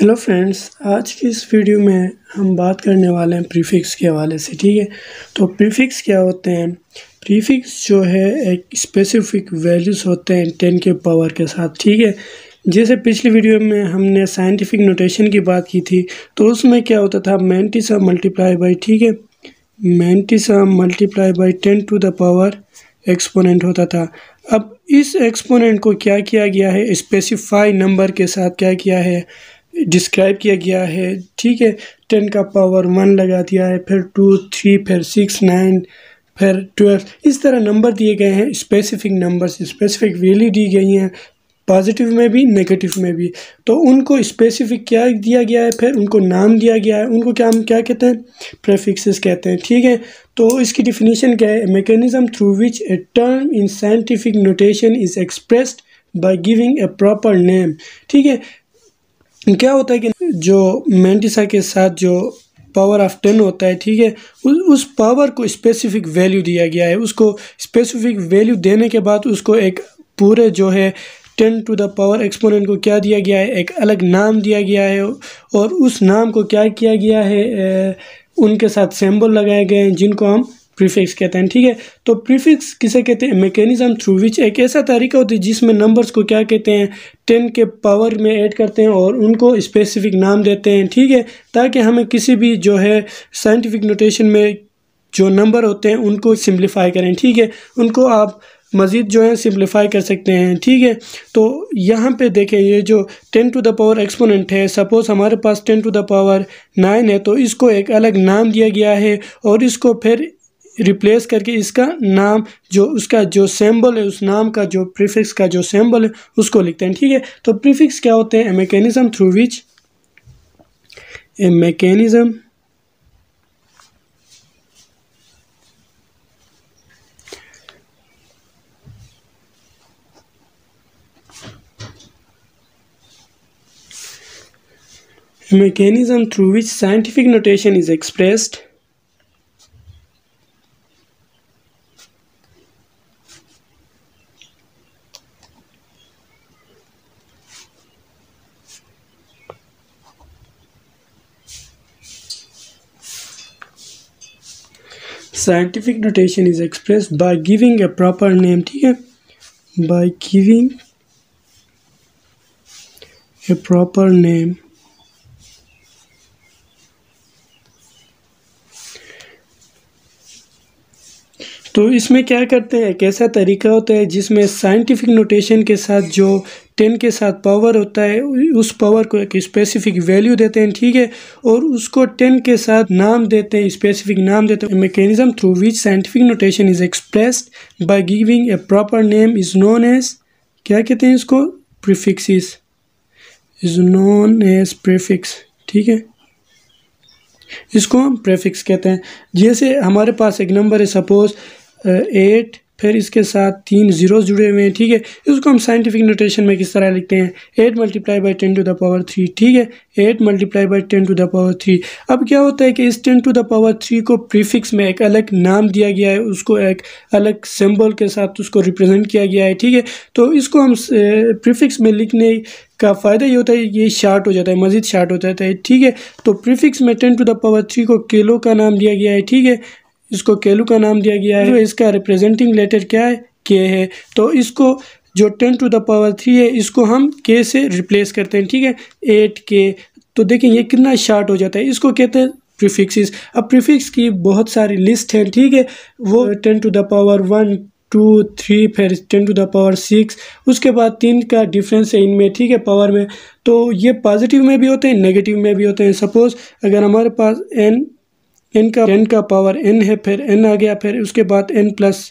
hello friends आज की इस वीडियो में हम बात करने वाले हैं प्रीफिक्स के हवाले से ठीक है तो प्रीफिक्स क्या होते हैं प्रीफिक्स जो है एक स्पेसिफिक वैल्यूज़ होते हैं टेन के पावर के साथ ठीक है जैसे पिछली वीडियो में हमने साइंटिफिक नोटेशन की बात की थी तो उसमें क्या होता था मैंटिसा मल्टीप्लाई बाई ठीक है mantissa multiply by ten to the power exponent होता था अब इस एक्सपोनेंट को क्या किया गया है स्पेसिफाई नंबर के साथ क्या किया है डिस्क्राइब किया गया है ठीक है टेन का पावर वन लगा दिया है फिर टू थ्री फिर सिक्स नाइन फिर ट्वेल्व इस तरह नंबर दिए गए हैं स्पेसिफिक नंबर्स स्पेसिफिक वैल्यू दी गई हैं पॉजिटिव में भी नेगेटिव में भी तो उनको स्पेसिफिक क्या दिया गया है फिर उनको नाम दिया गया है उनको क्या हम क्या कहते हैं प्रेफिक्सेस कहते हैं ठीक है तो इसकी डिफिनीशन क्या है mechanism through which a term in scientific notation is expressed by giving a proper name ठीक है क्या होता है कि जो मैंटिसा के साथ जो पावर ऑफ टेन होता है ठीक है उस उस पावर को स्पेसिफिक वैल्यू दिया गया है उसको स्पेसिफिक वैल्यू देने के बाद उसको एक पूरे जो है ten to the power exponent को क्या दिया गया है एक अलग नाम दिया गया है और उस नाम को क्या किया गया है ए, उनके साथ सैम्बल लगाए गए हैं जिनको हम प्रीफिक्स कहते हैं ठीक है तो प्रीफिक्स किसे कहते हैं मैकेनिज्म थ्रू विच एक ऐसा तरीका होता है जिसमें नंबर्स को क्या कहते हैं टेन के पावर में ऐड करते हैं और उनको स्पेसिफिक नाम देते हैं ठीक है ताकि हमें किसी भी जो है साइंटिफिक नोटेशन में जो नंबर होते हैं उनको सिम्प्लीफाई करें ठीक है उनको आप मज़ीद जो है सिम्प्लीफाई कर सकते हैं ठीक है तो यहाँ पे देखें ये जो ten to the power exponent है सपोज़ हमारे पास ten to the power nine है तो इसको एक अलग नाम दिया गया है और इसको फिर रिप्लेस करके इसका नाम जो उसका जो सैम्बल है उस नाम का जो प्रीफिक्स का जो सैम्बल है उसको लिखते हैं ठीक है तो प्रीफिक्स क्या होते हैं a mechanism through which a mechanism mechanism through which scientific notation is expressed scientific notation is expressed by giving a proper name here by giving a proper name तो इसमें क्या करते हैं एक ऐसा तरीका होता है जिसमें साइंटिफिक नोटेशन के साथ जो टेन के साथ पावर होता है उस पावर को एक स्पेसिफिक वैल्यू देते हैं ठीक है और उसको टेन के साथ नाम देते हैं स्पेसिफिक नाम देते हैं mechanism through which scientific notation is expressed by giving a proper name is known as क्या कहते हैं इसको prefix is known as prefix ठीक है इसको हम प्रेफिक्स कहते हैं जैसे हमारे पास एक नंबर है सपोज़ एट फिर इसके साथ तीन जीरो जुड़े हुए हैं ठीक है इसको हम साइंटिफिक नोटेशन में किस तरह लिखते हैं eight multiply by ten to the power three ठीक है eight multiply by ten to the power three अब क्या होता है कि इस ten to the power three को प्रीफिक्स में एक अलग नाम दिया गया है उसको एक अलग सिम्बल के साथ उसको रिप्रेजेंट किया गया है ठीक है तो इसको हम प्रीफिक्स में लिखने का फ़ायदा ये होता है ये शार्ट हो जाता है मज़ीद शार्ट हो जाता है ठीक है तो प्रीफिक्स में ten to the power three को किलो का नाम दिया गया है ठीक है इसको केलू का नाम दिया गया है तो इसका रिप्रेजेंटिंग लेटर क्या है के है तो इसको जो ten to the power three है इसको हम के से रिप्लेस करते हैं ठीक है एट के तो देखें ये कितना शार्ट हो जाता है इसको कहते हैं प्रीफिक्सेस अब प्रीफिक्स की बहुत सारी लिस्ट हैं ठीक है वो ten to the power one two three फिर ten to the power six उसके बाद तीन का डिफरेंस है इनमें ठीक है पावर में तो ये पॉजिटिव में भी होते हैं नेगेटिव में भी होते हैं सपोज़ अगर हमारे पास एन एन का एन का पावर एन है फिर एन आ गया फिर उसके बाद एन प्लस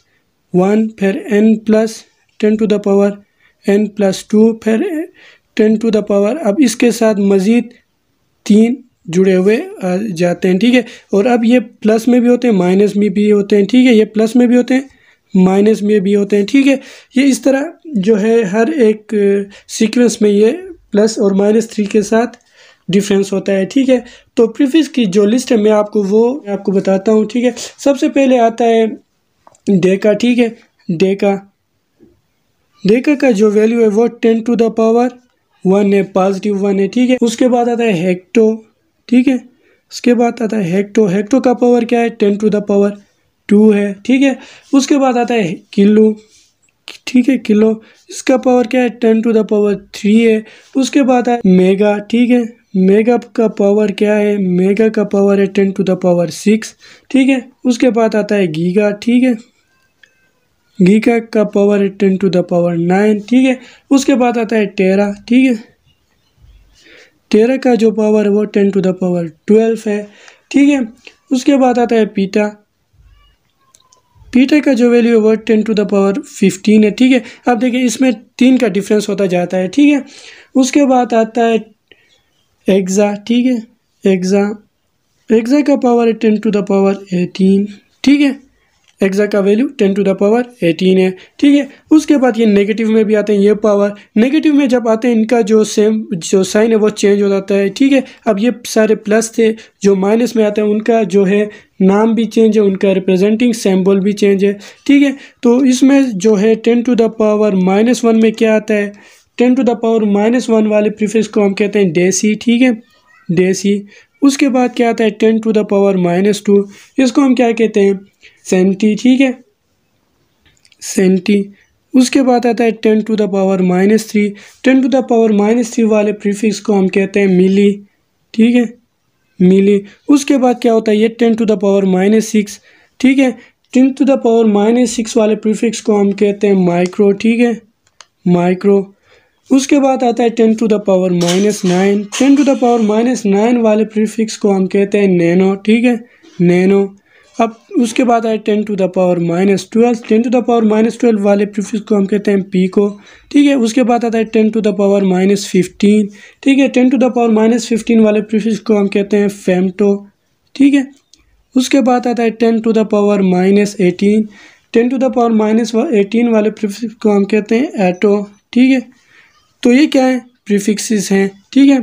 वन फिर N plus ten to the power N plus two फिर टेन टू द पावर अब इसके साथ मज़ीद तीन जुड़े हुए जाते हैं ठीक है और अब ये प्लस में भी होते हैं माइनस में भी होते हैं ठीक है ये प्लस में भी होते हैं माइनस में भी होते हैं ठीक है ये इस तरह जो है हर एक सीक्वेंस में ये प्लस और माइनस थ्री के साथ डिफरेंस होता है ठीक है तो प्रीफिक्स की जो लिस्ट है मैं आपको वो आपको बताता हूँ ठीक है सबसे पहले आता है डे का ठीक है डे का डे का, का जो वैल्यू है वो ten to the power one है पॉजिटिव वन है ठीक है उसके बाद आता है हेक्टो ठीक है उसके बाद आता है हेक्टो हेक्टो का पावर क्या है ten to the power two है ठीक है उसके बाद आता है किलो ठीक है किलो इसका पावर क्या है ten to the power three है उसके बाद आता है मेगा ठीक है मेगा का पावर क्या है मेगा का पावर है ten to the power six ठीक है उसके बाद आता है गीगा ठीक है गीगा का पावर है ten to the power nine ठीक है उसके बाद आता है टेरा ठीक है टेरा का जो पावर है वो ten to the power twelve है ठीक है उसके बाद आता है पीटा पीटा का जो वैल्यू है वो ten to the power fifteen है ठीक है अब देखिए इसमें तीन का डिफरेंस होता जाता है ठीक है उसके बाद आता है एग्ज़ा ठीक है एग्ज़ा एग्ज़ा का पावर है ten to the power eighteen ठीक है एग्जा का value ten to the power eighteen है ठीक है उसके बाद ये नेगेटिव में भी आते हैं ये पावर नेगेटिव में जब आते हैं इनका जो सेम जो साइन है वो चेंज हो जाता है ठीक है अब ये सारे प्लस थे जो माइनस में आते हैं उनका जो है नाम भी चेंज है उनका रिप्रेजेंटिंग सैम्बल भी चेंज है ठीक है तो इसमें जो है ten to the power minus one में क्या आता है ten to the power minus one वाले प्रीफिक्स को हम कहते हैं डेसी ठीक है डेसी उसके बाद क्या आता है ten to the power minus two इसको हम क्या कहते हैं सेंटी ठीक है सेंटी उसके बाद आता है ten to the power minus three ten to the power minus three वाले प्रीफिक्स को हम कहते हैं मिली ठीक है मिली उसके बाद क्या होता है ये ten to the power minus six ठीक है ten to the power minus six वाले प्रीफिक्स को हम कहते हैं माइक्रो ठीक है माइक्रो उसके बाद आता है ten to the power minus nine ten to the power minus nine वाले प्रीफिक्स को हम कहते हैं नैनो ठीक है नैनो अब उसके बाद आए ten to the power minus twelve ten to the power minus twelve वाले प्रीफिक्स को हम कहते हैं पी को ठीक है उसके बाद आता है ten to the power minus fifteen ठीक है ten to the power minus fifteen वाले प्रीफिक्स को हम कहते हैं फेमटो ठीक है उसके बाद आता है ten to the power minus eighteen ten to the power minus eighteen वाले प्रीफिक्स को हम कहते हैं एटो ठीक है तो ये क्या है प्रीफिक्सेस हैं ठीक है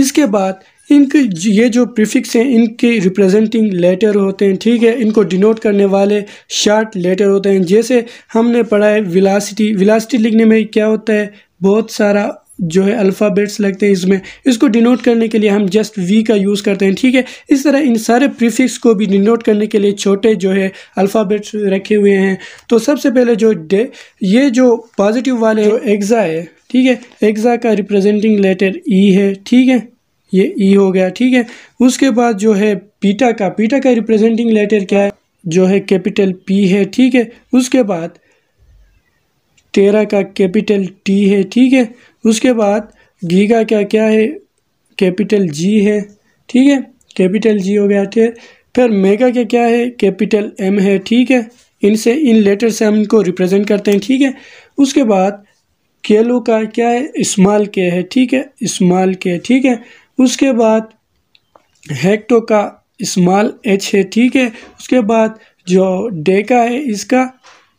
इसके बाद इनके ये जो प्रीफिक्स हैं इनके रिप्रेजेंटिंग लेटर होते हैं ठीक है इनको डिनोट करने वाले शार्ट लेटर होते हैं जैसे हमने पढ़ा है विलासिटी विलासिटी लिखने में क्या होता है बहुत सारा जो है अल्फ़ाबेट्स लगते हैं इसमें इसको डिनोट करने के लिए हम जस्ट वी का यूज़ करते हैं ठीक है इस तरह इन सारे प्रीफिक्स को भी डिनोट करने के लिए छोटे जो है अल्फ़ाबेट्स रखे हुए हैं तो सबसे पहले जो डे ये जो पॉजिटिव वाले जो एग्ज़ा है ठीक है एग्ज़ा का रिप्रेजेंटिंग लेटर ई है ठीक है ये ई e हो गया ठीक है उसके बाद जो है पीटा का पीटा का रिप्रेजेंटिंग लेटर क्या है जो है कैपिटल पी है ठीक है उसके बाद तेरह का कैपिटल टी है ठीक है उसके बाद घी का क्या क्या है कैपिटल जी है ठीक है कैपिटल जी हो गया थे फिर मेगा का क्या है कैपिटल एम है ठीक है इनसे इन लेटर से हम इनको रिप्रेजेंट करते हैं ठीक है उसके बाद केलो का क्या है स्मॉल के है ठीक है स्मॉल के ठीक है उसके बाद हेक्टो का स्मॉल एच है ठीक है उसके बाद जो डे का है इसका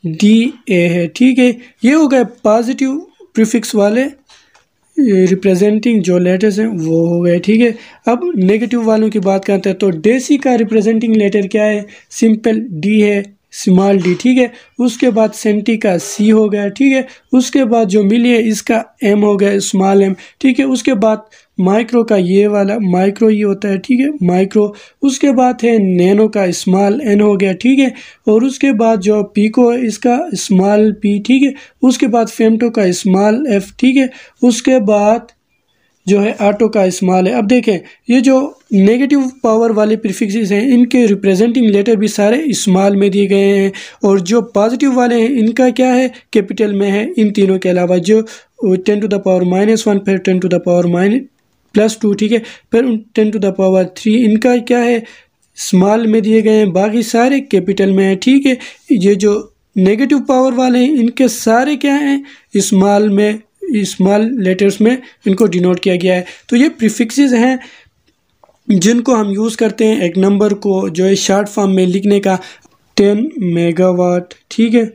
डी ए है ठीक है ये हो गए पॉजिटिव प्रीफिक्स वाले रिप्रेजेंटिंग जो लेटर्स हैं वो हो गए ठीक है अब नेगेटिव वालों की बात करते हैं तो डेसी का रिप्रेजेंटिंग लेटर क्या है सिंपल डी है स्मॉल डी ठीक है उसके बाद सेंटी का सी हो गया ठीक है उसके बाद जो मिली है इसका एम हो गया स्मॉल एम ठीक है उसके बाद माइक्रो का ये वाला माइक्रो ये होता है ठीक है माइक्रो उसके बाद है नैनो का स्मॉल एन हो गया ठीक है और उसके बाद जो पीको है इसका स्मॉल पी ठीक है उसके बाद फेमटो का स्मॉल एफ ठीक है उसके बाद जो है ऑटो का इस्तेमाल है अब देखें ये जो नेगेटिव पावर वाले प्रीफिक्सेस हैं इनके रिप्रेजेंटिंग लेटर भी सारे इस्माल में दिए गए हैं और जो पॉजिटिव वाले हैं इनका क्या है कैपिटल में है इन तीनों के अलावा जो ten to the power minus one फिर ten to the power minus plus two ठीक है फिर ten to the power three इनका क्या है इस्माल में दिए गए हैं बाकी सारे कैपिटल में है ठीक है ये जो नेगेटिव पावर वाले हैं इनके सारे क्या हैं इस्माल में इस्माल लेटर्स में इनको डिनोट किया गया है तो ये प्रिफिक्स हैं जिनको हम यूज़ करते हैं एक नंबर को जो है शार्ट फॉर्म में लिखने का टेन मेगावाट ठीक है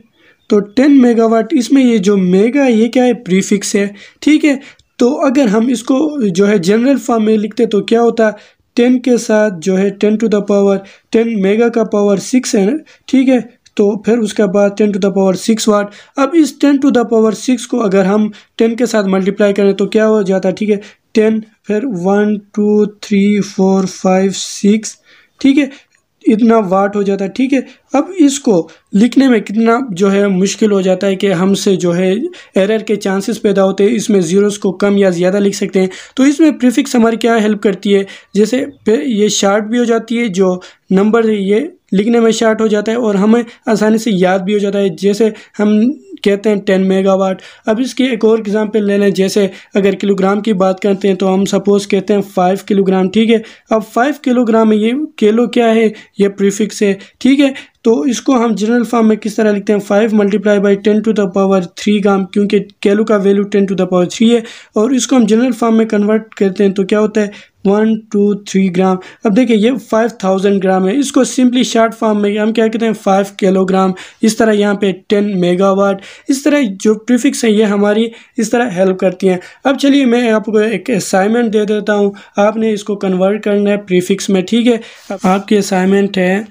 तो टेन मेगावाट इसमें ये जो मेगा ये क्या है प्रीफिक्स है ठीक है तो अगर हम इसको जो है जनरल फॉर्म में लिखते तो क्या होता टेन के साथ जो है ten to the power ten mega का पावर सिक्स है ठीक है तो फिर उसके बाद ten to the power six watt अब इस ten to the power six को अगर हम टेन के साथ मल्टीप्लाई करें तो क्या हो जाता है ठीक है टेन फिर one two three four five six ठीक है इतना वाट हो जाता है ठीक है अब इसको लिखने में कितना जो है मुश्किल हो जाता है कि हमसे जो है एरर के चांसेस पैदा होते हैं इसमें ज़ीरोस को कम या ज़्यादा लिख सकते हैं तो इसमें प्रीफिक्स हमारी क्या हेल्प करती है जैसे ये शार्ट भी हो जाती है जो नंबर है ये लिखने में शार्ट हो जाता है और हमें आसानी से याद भी हो जाता है जैसे हम कहते हैं टेन मेगावाट अब इसकी एक और एग्ज़ाम्पल ले लें जैसे अगर किलोग्राम की बात करते हैं तो हम सपोज़ कहते हैं फ़ाइव किलोग्राम ठीक है अब फ़ाइव किलोग्राम ये किलो क्या है ये प्रीफिक्स है ठीक है तो इसको हम जनरल फॉर्म में किस तरह लिखते हैं five multiply by ten to the power three gram क्योंकि केलो का value ten to the power three है और इसको हम जनरल फॉर्म में कन्वर्ट करते हैं तो क्या होता है वन टू थ्री ग्राम अब देखिए ये फाइव थाउजेंड ग्राम है इसको सिंपली शार्ट फॉर्म में हम क्या कहते हैं फाइव किलोग्राम इस तरह यहाँ पे टेन मेगावाट इस तरह जो प्रीफिक्स है ये हमारी इस तरह हेल्प करती हैं अब चलिए मैं आपको एक असाइनमेंट दे देता हूँ आपने इसको कन्वर्ट करना है प्रीफिक्स में ठीक है आपकी असाइनमेंट है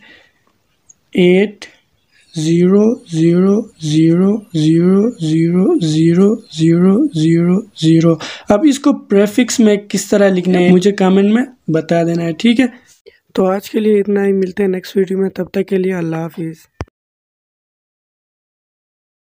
eight zero zero zero zero zero zero zero zero zero अब इसको प्रेफिक्स में किस तरह लिखना है मुझे कमेंट में बता देना है ठीक है तो आज के लिए इतना ही मिलते हैं नेक्स्ट वीडियो में तब तक के लिए अल्लाह हाफिज़